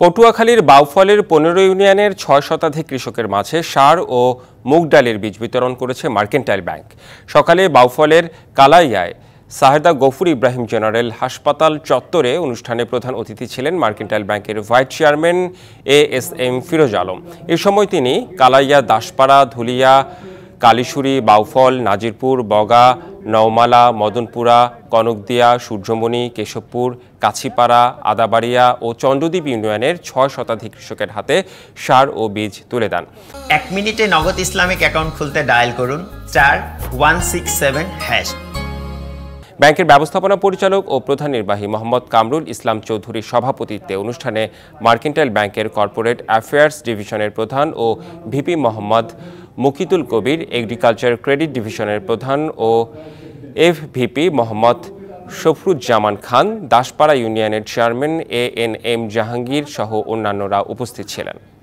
পটুয়াখালীর বাউফলের পনেরো ইউনিয়নের ছয় শতাধিক কৃষকের মাঝে সার ও মুগ ডালের বীজ বিতরণ করেছে মার্কেন্টাইল ব্যাংক সকালে বাউফলের কালাইয়ায় সাহেদা গফুর ইব্রাহিম জেনারেল হাসপাতাল চত্বরে অনুষ্ঠানে প্রধান অতিথি ছিলেন মার্কেন্টাইল ব্যাংকের vice chairman A S M Firoz Alam এ সময় তিনি কালাইয়া দাসপাড়া ধুলিয়া কালিশুরি বাউফল নাজিরপুর বগা নওমালা মদনপুরা কনকদিয়া সূর্যমণি কেশবপুর কাছিপাড়া আদাবাড়িয়া ও চন্দ্রদ্বীপ ইউনিয়নের ছয় শতাধিক কৃষকের হাতে সার ও বীজ তুলে দেন এক মিনিটে নগদ ইসলামিক অ্যাকাউন্ট খুলতে ডায়াল করুন চার ওয়ান সিক্স সেভেন হ্যাশ ব্যাংকের ব্যবস্থাপনা পরিচালক ও প্রধান নির্বাহী মোহাম্মদ কামরুল ইসলাম চৌধুরীর সভাপতিত্বে অনুষ্ঠানে মার্কেন্টাইল ব্যাংকের কর্পোরেট অ্যাফেয়ার্স ডিভিশনের প্রধান ও VP Mohammad Mukitul Kabir agriculture credit ডিভিশনের প্রধান ও এফভিপি মোহাম্মদ শফরুজ্জামান খান দাসপাড়া ইউনিয়নের chairman A N M Jahangir সহ অন্যান্যরা উপস্থিত ছিলেন